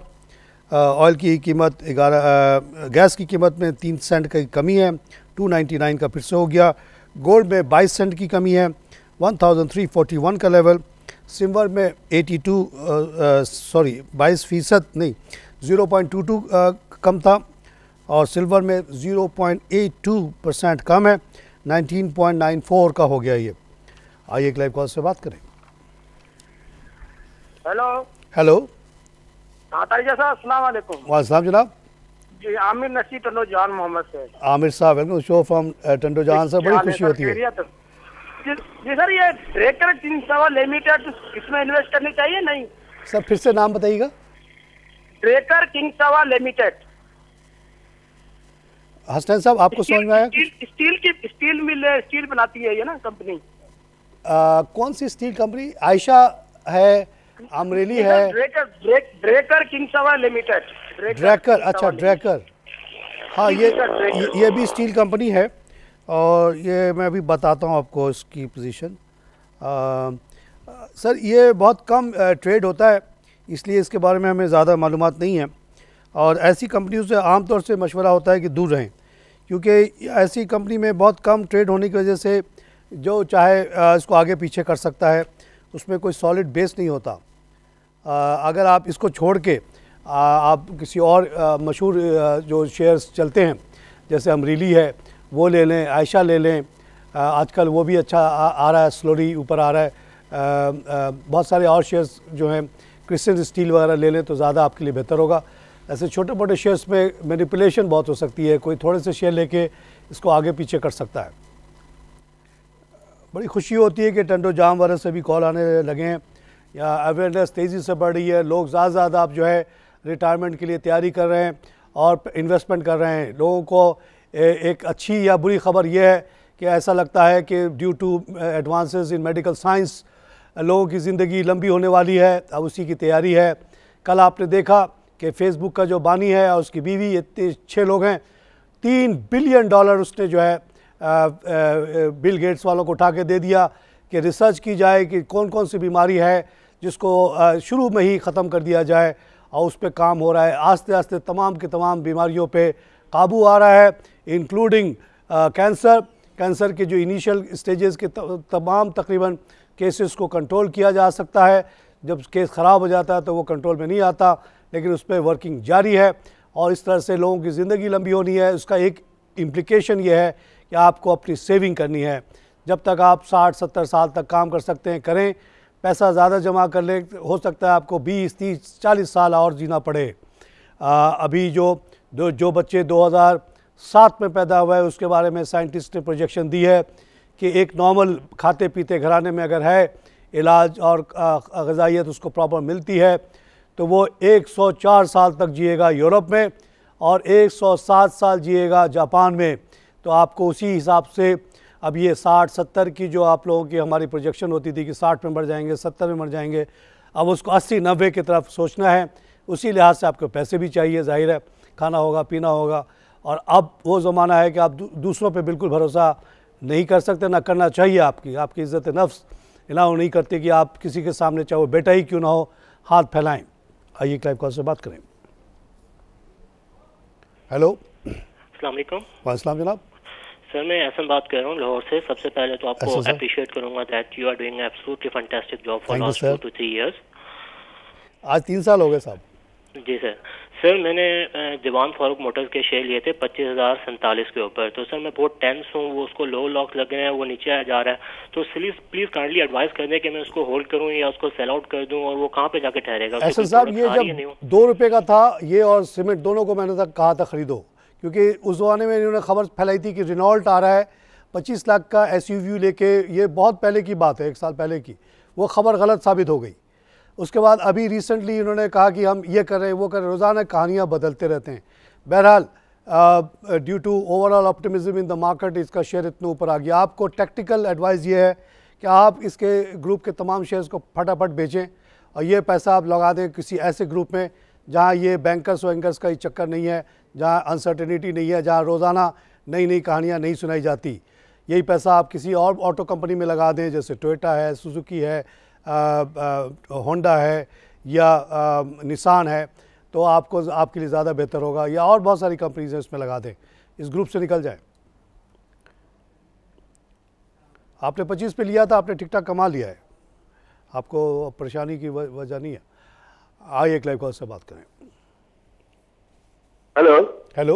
ऑयल की कीमत ग्यारह गैस की कीमत में तीन सेंट की कमी है 299 का फिर से हो गया गोल्ड में 22 सेंट की कमी है 1341 का लेवल सिल्वर में 82 सॉरी 22 फीसद नहीं 0.22 आ, कम था और सिल्वर में 0.82 परसेंट कम है 19.94 का हो गया ये आइए एक लाइव कॉल से बात करें हेलो हेलो वालेकुम जनाब जी आमिर नसी टंडो जहान मोहम्मद से आमिर साहब वेलकम शो फ्रॉम टंडो जान सर बड़ी खुशी तो होती है जी, सर ये ब्रेकर टिंसावा लिमिटेड इसमें इन्वेस्ट करनी चाहिए नहीं सर फिर से नाम बताइएगा breaker Kingsway limited Hasan साहब आपको समझ में आया स्टील की स्टील मिल स्टील बनाती है ये ना कंपनी कौन सी स्टील कंपनी आयशा है अमरेली है ड्रेकर ड्रेक, ड्रेकर लिमिटेड ड्रैकर अच्छा ड्रैकर हाँ ये ये भी स्टील कंपनी है और ये मैं अभी बताता हूँ आपको इसकी पोजीशन सर ये बहुत कम ट्रेड होता है इसलिए इसके बारे में हमें ज़्यादा मालूम नहीं है और ऐसी कंपनियों से आमतौर से मशवरा होता है कि दूर रहें क्योंकि ऐसी कंपनी में बहुत कम ट्रेड होने की वजह से जो चाहे इसको आगे पीछे कर सकता है उसमें कोई सॉलिड बेस नहीं होता आ, अगर आप इसको छोड़ के आ, आप किसी और मशहूर जो शेयर्स चलते हैं जैसे अमरीली है वो ले लें आयशा ले लें आजकल वो भी अच्छा आ, आ रहा है स्लोरी ऊपर आ रहा है आ, आ, बहुत सारे और शेयर्स जो हैं क्रिस्टन स्टील वगैरह ले लें तो ज़्यादा आपके लिए बेहतर होगा ऐसे छोटे मोटे शेयर्स में मैनिपुलेशन बहुत हो सकती है कोई थोड़े से शेयर लेके इसको आगे पीछे कर सकता है बड़ी खुशी होती है कि टंडो जाम वाले से भी कॉल आने लगे हैं या अवेयरनेस तेज़ी से बढ़ रही है लोग ज़्यादा ज़्यादा आप जो है रिटायरमेंट के लिए तैयारी कर रहे हैं और इन्वेस्टमेंट कर रहे हैं लोगों को ए, एक अच्छी या बुरी खबर यह है कि ऐसा लगता है कि due to advances in medical science लोगों की ज़िंदगी लंबी होने वाली है अब उसी की तैयारी है कल आपने देखा कि फ़ेसबुक का जो बानी है और उसकी बीवी इतने छः लोग हैं तीन बिलियन डॉलर उसने जो है बिल गेट्स वालों को उठा के दे दिया कि रिसर्च की जाए कि कौन कौन सी बीमारी है जिसको शुरू में ही ख़त्म कर दिया जाए और उस पर काम हो रहा है आस्ते आस्ते तमाम के तमाम बीमारियों पे काबू आ रहा है इंक्लूडिंग कैंसर कैंसर के जो इनिशियल स्टेजेस के तमाम तकरीबन केसेस को कंट्रोल किया जा सकता है जब केस ख़राब हो जाता है तो वो कंट्रोल में नहीं आता लेकिन उस पर वर्किंग जारी है और इस तरह से लोगों की ज़िंदगी लंबी होनी है उसका एक इम्प्लिकेशन ये है कि आपको अपनी सेविंग करनी है जब तक आप 60-70 साल तक काम कर सकते हैं करें पैसा ज़्यादा जमा कर ले हो सकता है आपको 20 30 40 साल और जीना पड़े आ, अभी जो जो, जो बच्चे 2007 में पैदा हुआ है उसके बारे में साइंटिस्ट ने प्रोजेक्शन दी है कि एक नॉर्मल खाते पीते घराने में अगर है इलाज और गजाइत उसको प्रॉपर मिलती है तो वो 104 साल तक जिएगा यूरोप में और 107 साल जिएगा जापान में तो आपको उसी हिसाब से अब ये साठ सत्तर की जो आप लोगों की हमारी प्रोजेक्शन होती थी कि साठ में बढ़ जाएंगे सत्तर में बढ़ जाएंगे अब उसको अस्सी नब्बे की तरफ सोचना है उसी लिहाज से आपको पैसे भी चाहिए जाहिर है खाना होगा पीना होगा और अब वो ज़माना है कि आप दूसरों पर बिल्कुल भरोसा नहीं कर सकते ना करना चाहिए आपकी आपकी इज़्ज़त नफ्स इलाव नहीं करती कि आप किसी के सामने चाहे वो बेटा ही क्यों ना हो हाथ फैलाएं आइए क्लाइव कॉल से बात करें हेलो वाईकम जनाब सर मैं ऐसा बात कर रहा हूँ लाहौर से सबसे पहले तो आपको अप्रिशिएट करूंगा that you are doing absolutely fantastic job for last two two three years आज तीन साल हो गए साहब जी सर सर मैंने दीवान फारूक मोटर्स के शेयर लिए थे पच्चीस हज़ार सैंतालीस के ऊपर तो सर मैं बहुत टेंस हूँ वो उसको लो लॉक लग रहे हैं वो नीचे आ जा रहा है तो प्लीज़ प्लीज़ काइंडली एडवाइस कर दें कि मैं उसको होल्ड करूँ या उसको सेल आउट कर दूँ और वो कहाँ पे जाके ठहरेगा साहब ये जब दो रुपए का था ये और सीमेंट दोनों को मैंने कहा था खरीदो क्योंकि उस जमाने में इन्होंने खबर फैलाई थी कि रिनॉल्ट आ रहा है पच्चीस लाख का एस यू लेके ये बहुत पहले की बात है एक साल पहले की वो खबर गलत साबित हो गई उसके बाद अभी रिसेंटली इन्होंने कहा कि हम ये कर रहे हैं वो कर रहे हैं रोज़ाना कहानियाँ बदलते रहते हैं बहरहाल due to overall optimism in the market इसका शेयर इतना ऊपर आ गया आपको टेक्टिकल एडवाइस ये है कि आप इसके ग्रुप के तमाम शेयर्स को फटाफट बेचें और ये पैसा आप लगा दें किसी ऐसे ग्रुप में जहाँ ये बैंकर्स वैंकर्स का ही चक्कर नहीं है जहाँ अनसर्टेनिटी नहीं है जहाँ रोज़ाना नई नई कहानियाँ नहीं सुनाई जाती यही पैसा आप किसी और ऑटो कंपनी में लगा दें जैसे टोयोटा है सुजुकी है होंडा है या आ, निसान है तो आपको आपके लिए ज़्यादा बेहतर होगा या और बहुत सारी कंपनीज हैं उसमें लगा दें इस ग्रुप से निकल जाए आपने 25 पे लिया था आपने ठीक ठाक कमा लिया है आपको परेशानी की वजह नहीं है आइए एक लाइव कॉल से बात करें हेलो हेलो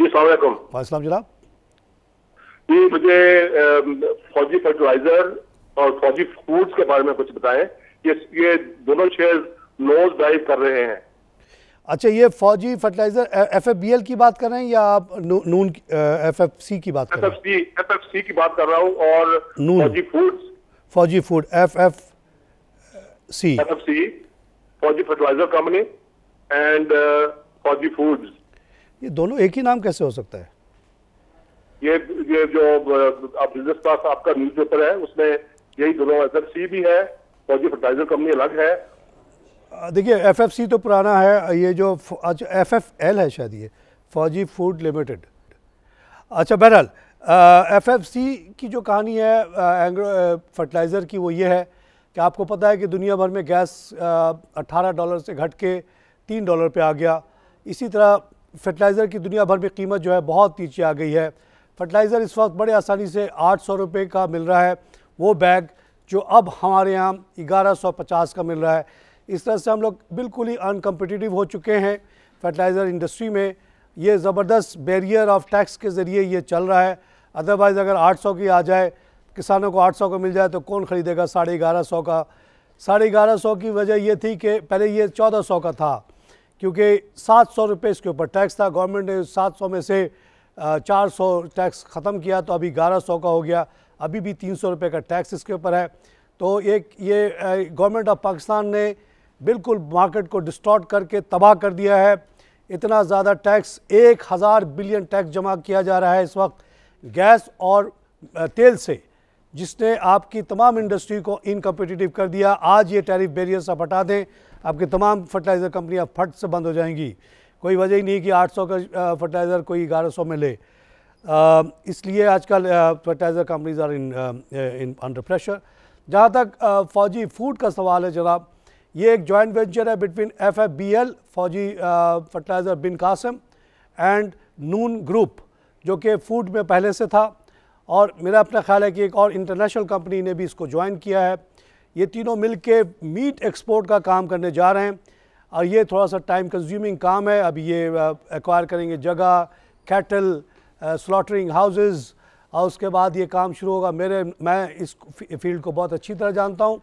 जी सलामकुम वालेकुम जनाब जी मुझे फौजी फर्टिलाइजर और फौजी फूड्स के बारे में कुछ बताएं ये ये दोनों शेयर नोज ड्राइव कर रहे हैं अच्छा ये फौजी फर्टिलाइजर एफएफबीएल की बात कर रहे हैं या आप नू, नून एफएफसी की बात कर रहे हैं एफएफसी की बात कर रहा हूँ और नून Fauji foods Fauji food F F C F F C Fauji fertiliser company and Fauji foods ये दोनों एक ही नाम कैसे हो सकता है ये ये जो आप बिजनेस क्लास आपका न्यूज पेपर है उसमें यही दोनों एफ सी भी है फौजी फर्टिलाइजर कंपनी अलग है देखिए एफ एफ सी तो पुराना है ये जो एफ एफ एल है शायद ये फौजी फूड लिमिटेड अच्छा बहरहाल एफ एफ सी की जो कहानी है एंग्रो फर्टिलाइज़र की वो ये है कि आपको पता है कि दुनिया भर में गैस अट्ठारह डॉलर से घट के तीन डॉलर पे आ गया इसी तरह फर्टिलाइज़र की दुनिया भर में कीमत जो है बहुत नीचे आ गई है फर्टिलाइज़र इस वक्त बड़े आसानी से आठ सौ रुपये का मिल रहा है वो बैग जो अब हमारे यहाँ ग्यारह सौ पचास का मिल रहा है इस तरह से हम लोग बिल्कुल ही अनकम्पिटिटिव हो चुके हैं फर्टिलाइज़र इंडस्ट्री में ये ज़बरदस्त बैरियर ऑफ टैक्स के ज़रिए ये चल रहा है अदरवाइज़ अगर 800 की आ जाए किसानों को 800 का मिल जाए तो कौन ख़रीदेगा साढ़े ग्यारह सौ का साढ़े ग्यारह सौ की वजह ये थी कि पहले ये चौदह सौ का था क्योंकि सात सौ रुपये इसके ऊपर टैक्स था गवर्नमेंट ने सात सौ में से चार सौ टैक्स ख़त्म किया तो अभी ग्यारह सौ का हो गया अभी भी तीन सौ रुपये का टैक्स इसके ऊपर है तो एक ये गवर्नमेंट ऑफ पाकिस्तान ने बिल्कुल मार्केट को डिस्टॉर्ट करके तबाह कर दिया है इतना ज़्यादा टैक्स एक हज़ार बिलियन टैक्स जमा किया जा रहा है इस वक्त गैस और तेल से जिसने आपकी तमाम इंडस्ट्री को इनकम्पिटिटिव कर दिया आज ये टैरिफ बैरियर्स आप हटा दें आपकी तमाम फर्टिलाइज़र कंपनियां फट से बंद हो जाएंगी कोई वजह ही नहीं कि 800 का फर्टिलाइज़र कोई 1100 में ले इसलिए आजकल fertiliser companies are in in under pressure जहाँ तक फौजी फूड का सवाल है जनाब ये एक जॉइंट वेंचर है between F F B L Fauji fertiliser Bin Qasim and Noon group जो कि फूड में पहले से था और मेरा अपना ख्याल है कि एक और इंटरनेशनल कंपनी ने भी इसको ज्वाइन किया है ये तीनों मिल के मीट एक्सपोर्ट का काम करने जा रहे हैं और ये थोड़ा सा टाइम कंज्यूमिंग काम है अब ये एक्वायर करेंगे जगह कैटल स्लॉटरिंग हाउसेस और उसके बाद ये काम शुरू होगा मेरे मैं इस फील्ड को बहुत अच्छी तरह जानता हूँ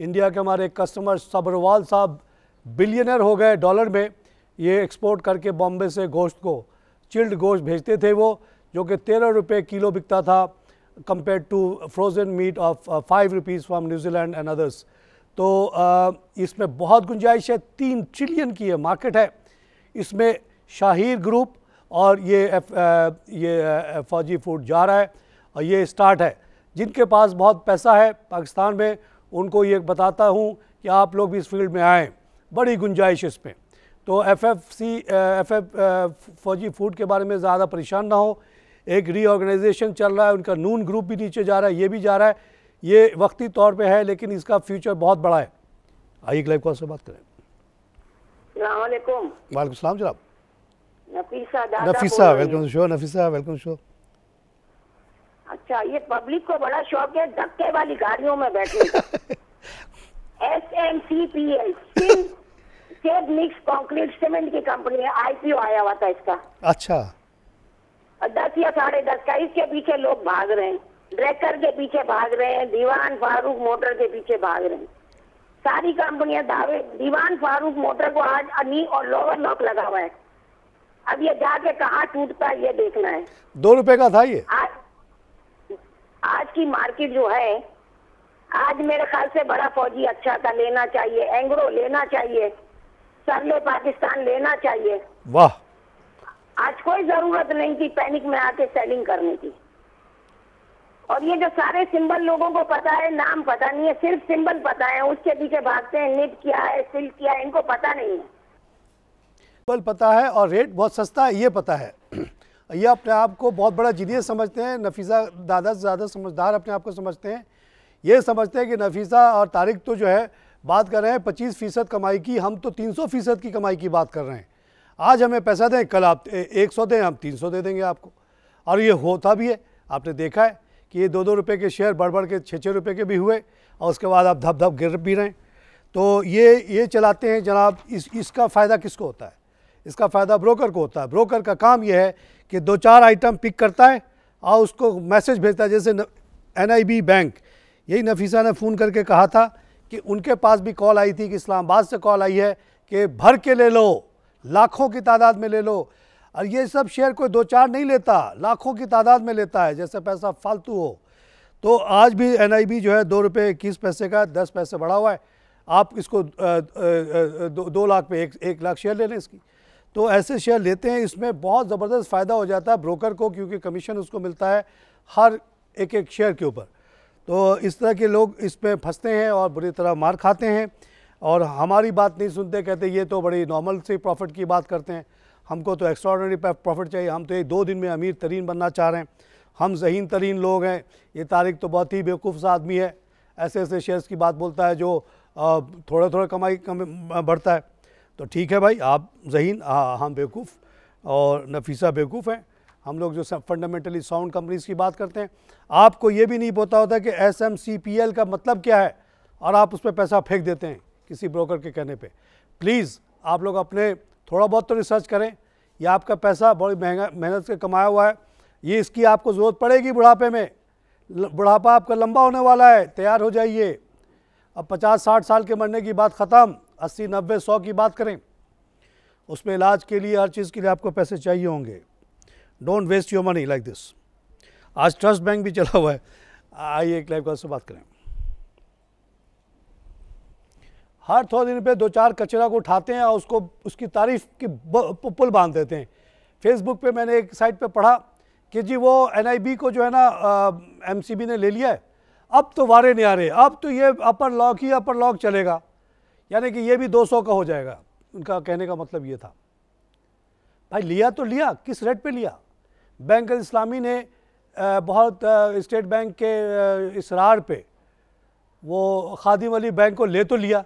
इंडिया के हमारे कस्टमर सबरवाल साहब बिलियनर हो गए डॉलर में ये एक्सपोर्ट करके बॉम्बे से गोश्त को चिल्ड गोश्त भेजते थे वो जो कि तेरह रुपये किलो बिकता था compare to frozen meat of five rupees from New Zealand and others तो uh, इसमें बहुत गुंजाइश है तीन ट्रिलियन की ये मार्केट है इसमें शाहिर ग्रुप और ये एफ, uh, ये फौजी uh, फूड जा रहा है और ये स्टार्ट है जिनके पास बहुत पैसा है पाकिस्तान में उनको ये बताता हूँ कि आप लोग भी इस फील्ड में आएँ बड़ी गुंजाइश इसमें तो F F C F F Fauji food के बारे में ज़्यादा परेशान ना हो एक रीऑर्गेनाइजेशन चल रहा है उनका नून ग्रुप भी नीचे जा रहा है ये भी जा रहा है ये वक्ती तौर पे है लेकिन इसका फ्यूचर बहुत बड़ा है आइए लाइव कॉल से बात करें वाले सलाम जनाब Nafisa welcome show Nafisa welcome show अच्छा ये पब्लिक को बड़ा शौक है धक्के वाली गाड़ियों में बैठे S M C P L mix concrete cement की कंपनी है आईपीओ आया हुआ था इसका अच्छा दस या साढ़े दस का इसके पीछे लोग भाग रहे हैं ड्रेकर के पीछे भाग रहे हैं दीवान फारूक मोटर के पीछे भाग रहे हैं सारी कंपनियां दावे दीवान फारूक मोटर को आज अनी और लोअर लॉक लगा हुआ है अब ये जाके कहा टूटता है ये देखना है दो रुपए का था ये आज आज की मार्केट जो है आज मेरे ख्याल से बड़ा फौजी अच्छा था लेना चाहिए एंग्रो लेना चाहिए सरले पाकिस्तान लेना चाहिए वाह आज कोई जरूरत नहीं थी पैनिक में आके सेलिंग करने की और ये जो सारे सिंबल लोगों को पता है नाम पता नहीं है सिर्फ सिंबल पता है उसके पीछे भागते हैं निट किया है सिल्क किया है इनको पता नहीं है सिंबल पता है और रेट बहुत सस्ता है ये पता है ये अपने आप को बहुत बड़ा जीनियस समझते हैं नफीसा ज़्यादा से ज़्यादा समझदार अपने आप को समझते हैं ये समझते हैं कि नफीसा और तारिक तो जो है बात कर रहे हैं पच्चीस फ़ीसद कमाई की हम तो तीन सौ फीसद की कमाई की बात कर रहे हैं आज हमें पैसा दें कल आप एक सौ दें हम तीन सौ दे देंगे आपको और ये होता भी है आपने देखा है कि ये दो दो रुपये के शेयर बढ़ बढ़ के छः छः रुपये के भी हुए और उसके बाद आप धप धप गिर भी रहे तो ये ये चलाते हैं जनाब इस इसका फ़ायदा किसको होता है इसका फ़ायदा ब्रोकर को होता है ब्रोकर का काम यह है कि दो चार आइटम पिक करता है और उसको मैसेज भेजता है जैसे एन बैंक यही नफीसा ने फ़ोन करके कहा था कि उनके पास भी कॉल आई थी कि इस्लामाबाद से कॉल आई है कि भर के ले लो लाखों की तादाद में ले लो और ये सब शेयर कोई दो चार नहीं लेता लाखों की तादाद में लेता है जैसे पैसा फालतू हो तो आज भी एन जो है दो रुपये इक्कीस पैसे का दस पैसे बढ़ा हुआ है आप इसको दो, दो लाख पे एक एक लाख शेयर ले लें इसकी तो ऐसे शेयर लेते हैं इसमें बहुत ज़बरदस्त फ़ायदा हो जाता है ब्रोकर को क्योंकि कमीशन उसको मिलता है हर एक एक शेयर के ऊपर तो इस तरह के लोग इस पर फंसते हैं और बुरी तरह मार खाते हैं और हमारी बात नहीं सुनते कहते ये तो बड़ी नॉर्मल सी प्रॉफिट की बात करते हैं हमको तो एक्स्ट्रॉडनरी प्रॉफिट चाहिए हम तो ये दो दिन में अमीर तरीन बनना चाह रहे हैं हम जहीन तरीन लोग हैं ये तारिक तो बहुत ही बेवकूफ़ सा आदमी है ऐसे ऐसे शेयर्स की बात बोलता है जो थोड़ा थोड़ा कमाई कम बढ़ता है तो ठीक है भाई आप जहीन हम बेवकूफ़ और नफीसा बेवकूफ़ हैं हम लोग जो फंडामेंटली साउंड कंपनीज़ की बात करते हैं आपको ये भी नहीं पता होता कि S M C P L का मतलब क्या है और आप उस पर पैसा फेंक देते हैं किसी ब्रोकर के कहने पे प्लीज़ आप लोग अपने थोड़ा बहुत तो रिसर्च करें या आपका पैसा बड़ी महंगा मेहनत से कमाया हुआ है ये इसकी आपको ज़रूरत पड़ेगी बुढ़ापे में बुढ़ापा आपका लंबा होने वाला है तैयार हो जाइए अब पचास साठ साल के मरने की बात ख़त्म अस्सी नब्बे सौ की बात करें उसमें इलाज के लिए हर चीज़ के लिए आपको पैसे चाहिए होंगे don't waste your money like this आज ट्रस्ट बैंक भी चला हुआ है आइए एक लाइव कॉल से बात करें हर थोड़े दिन पे दो चार कचरा को उठाते हैं और उसको उसकी तारीफ की पुल बांध देते हैं फेसबुक पे मैंने एक साइट पे पढ़ा कि जी वो एनआईबी को जो है ना एमसीबी ने ले लिया है अब तो वारे नहीं आ रहे अब तो ये अपर लॉक ही अपर लॉक चलेगा यानी कि ये भी 200 का हो जाएगा उनका कहने का मतलब ये था भाई लिया तो लिया किस रेट पर लिया बैंक इस्लामी ने बहुत स्टेट बैंक के इसरार पे वो खादिम अली बैंक को ले तो लिया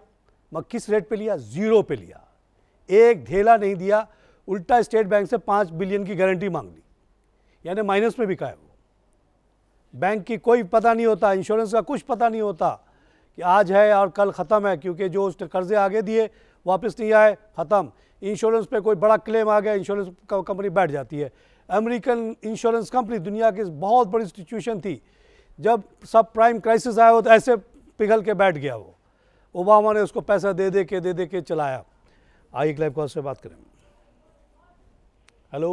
मैं किस रेट पे लिया ज़ीरो पे लिया एक ढेला नहीं दिया उल्टा स्टेट बैंक से पाँच बिलियन की गारंटी मांग ली यानी माइनस में भी है वो बैंक की कोई पता नहीं होता इंश्योरेंस का कुछ पता नहीं होता कि आज है और कल ख़त्म है क्योंकि जो उसने कर्जे आगे दिए वापस नहीं आए ख़त्म इंश्योरेंस पे कोई बड़ा क्लेम आ गया इंश्योरेंस कंपनी बैठ जाती है अमेरिकन इंश्योरेंस कंपनी दुनिया की बहुत बड़ी इंस्टीट्यूशन थी जब सब प्राइम क्राइसिस आया हो तो ऐसे पिघल के बैठ गया वो ओबामा ने उसको पैसा दे दे के दे दे के चलाया आइए क्लाइव कॉल से बात करें हेलो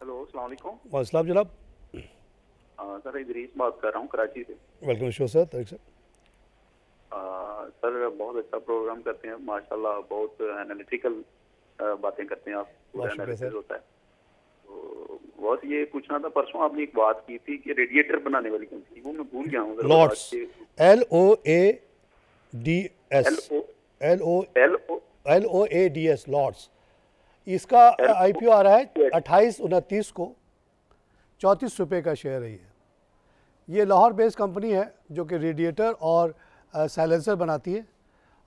हेलो अलैक्म वाले जनाब सर इदरीस बात कर रहा हूँ कराची से welcome show sir Tariq sir sir बहुत अच्छा प्रोग्राम करते हैं माशाल्लाह बहुत एनालिटिकल बातें करते हैं आप होता है तो बहुत ये पूछना था परसों आपने एक बात की थी कि रेडिएटर बनाने वाली कंपनी वो मैं भूल गया हूँ L O A D S L O L O A D S Lords इसका आईपीओ आ रहा है अट्ठाईस उनतीस को चौंतीस रुपये का शेयर है ये ये लाहौर बेस्ड कंपनी है जो कि रेडिएटर और साइलेंसर बनाती है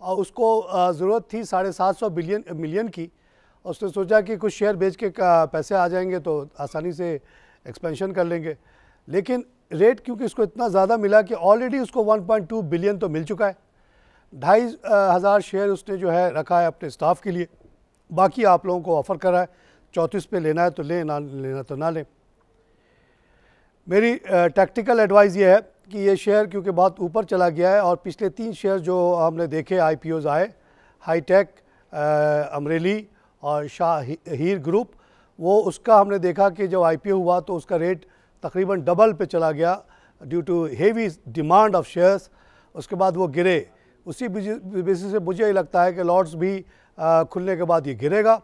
और उसको ज़रूरत थी साढ़े सात सौ बिलियन मिलियन की उसने सोचा कि कुछ शेयर बेच के पैसे आ जाएंगे तो आसानी से एक्सपेंशन कर लेंगे लेकिन रेट क्योंकि इसको इतना ज़्यादा मिला कि ऑलरेडी उसको 1.2 बिलियन तो मिल चुका है ढाई हज़ार शेयर उसने जो है रखा है अपने स्टाफ के लिए बाकी आप लोगों को ऑफ़र करा है चौंतीस पे लेना है तो लें ना लेना तो ना लें मेरी टैक्टिकल एडवाइस ये है कि ये शेयर क्योंकि बहुत ऊपर चला गया है और पिछले तीन शेयर जो हमने देखे आई आए हाईटेक अमरेली और शाह हीर ग्रुप वो उसका हमने देखा कि जब आई हुआ तो उसका रेट तकरीबन डबल पे चला गया due to heavy demand of shares उसके बाद वो गिरे उसी बेसिस से मुझे ये लगता है कि लॉट्स भी खुलने के बाद ये गिरेगा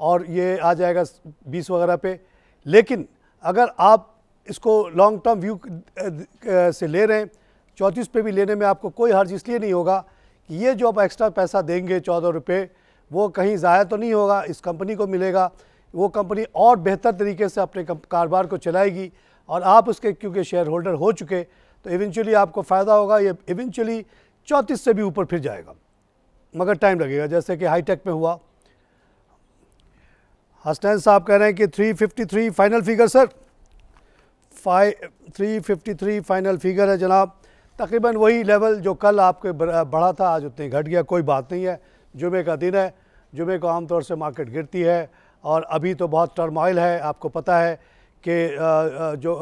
और ये आ जाएगा बीस वगैरह पे लेकिन अगर आप इसको लॉन्ग टर्म व्यू से ले रहे हैं चौंतीस पे भी लेने में आपको कोई हर्ज इसलिए नहीं होगा कि ये जो आप एक्स्ट्रा पैसा देंगे चौदह रुपये वो कहीं ज़ाया तो नहीं होगा इस कंपनी को मिलेगा वो कंपनी और बेहतर तरीके से अपने कारोबार को चलाएगी और आप उसके क्योंकि शेयर होल्डर हो चुके तो इवेंचुअली आपको फ़ायदा होगा ये इवेंचुअली चौंतीस से भी ऊपर फिर जाएगा मगर टाइम लगेगा जैसे कि हाईटेक में हुआ हसनैन साहब कह रहे हैं कि 353 final figure sir five 353 final figure है जनाब तकरीबन वही लेवल जो कल आपके बढ़ा था आज उतने घट गया कोई बात नहीं है जुमे का दिन है जुमे को आमतौर से मार्केट गिरती है और अभी तो बहुत टर्माइल है आपको पता है कि जो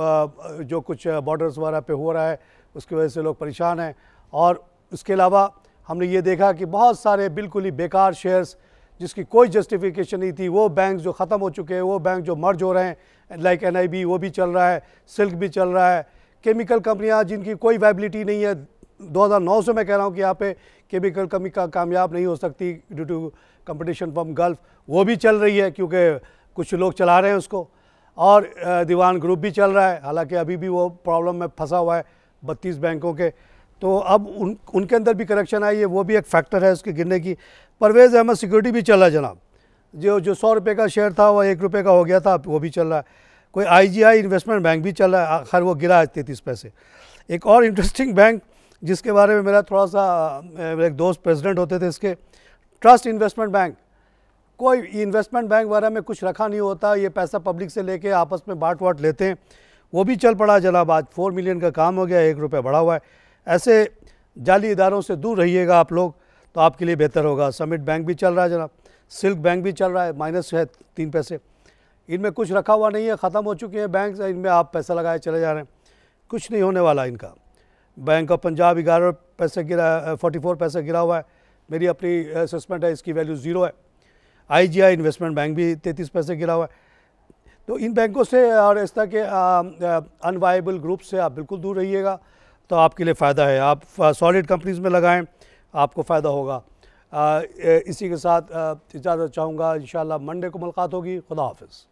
जो कुछ बॉर्डर्स वगैरह पे हो रहा है उसकी वजह से लोग परेशान हैं और उसके अलावा हमने ये देखा कि बहुत सारे बिल्कुल ही बेकार शेयर्स जिसकी कोई जस्टिफिकेशन नहीं थी वो बैंक जो ख़त्म हो चुके हैं वो बैंक जो मर्ज हो रहे हैं लाइक एन वो भी चल रहा है सिल्क भी चल रहा है केमिकल कंपनियाँ जिनकी कोई वाइबिलिटी नहीं है 2009 से मैं कह रहा हूँ कि यहाँ पे केमिकल कंपनी का कामयाब नहीं हो सकती due to competition from Gulf वो भी चल रही है क्योंकि कुछ लोग चला रहे हैं उसको और दीवान ग्रुप भी चल रहा है हालांकि अभी भी वो प्रॉब्लम में फंसा हुआ है बत्तीस बैंकों के तो अब उन उनके अंदर भी करेक्शन आई है वो भी एक फैक्टर है उसके गिरने की परवेज़ अहमद सिक्योरिटी भी चल रहा है जनाब जो जो सौ रुपये का शेयर था वो एक रुपये का हो गया था वो भी चल रहा है कोई आईजीआई इन्वेस्टमेंट बैंक भी चल रहा है खैर वो गिरा है तैतीस पैसे एक और इंटरेस्टिंग बैंक जिसके बारे में मेरा थोड़ा सा एक दोस्त प्रेसिडेंट होते थे इसके ट्रस्ट इन्वेस्टमेंट बैंक कोई इन्वेस्टमेंट बैंक वगैरह में कुछ रखा नहीं होता ये पैसा पब्लिक से लेके आपस में बांट वाट लेते हैं वो भी चल पड़ा जनाब आज फोर मिलियन का काम हो गया एक रुपया बढ़ा हुआ है ऐसे जाली इदारों से दूर रहिएगा आप लोग तो आपके लिए बेहतर होगा समिट बैंक भी चल रहा है जनाब सिल्क बैंक भी चल रहा है माइनस है तीन पैसे इनमें कुछ रखा हुआ नहीं है ख़त्म हो चुके हैं बैंक इनमें आप पैसा लगाए चले जा रहे हैं कुछ नहीं होने वाला इनका बैंक ऑफ पंजाब ग्यारह पैसे गिरा फोर्टी फोर पैसे गिरा हुआ है मेरी अपनी असमेंट है इसकी वैल्यू ज़ीरो है आई इन्वेस्टमेंट बैंक भी तैंतीस पैसे गिरा हुआ है तो इन बैंकों से और इस तरह के अनवाइबल ग्रुप से आप बिल्कुल दूर रहिएगा तो आपके लिए फ़ायदा है आप सॉलिड कंपनीज़ में लगाएं आपको फ़ायदा होगा आ, इसी के साथ इजाज़त चाहूँगा इन मंडे को मुलाकात होगी खुदा हाफिज़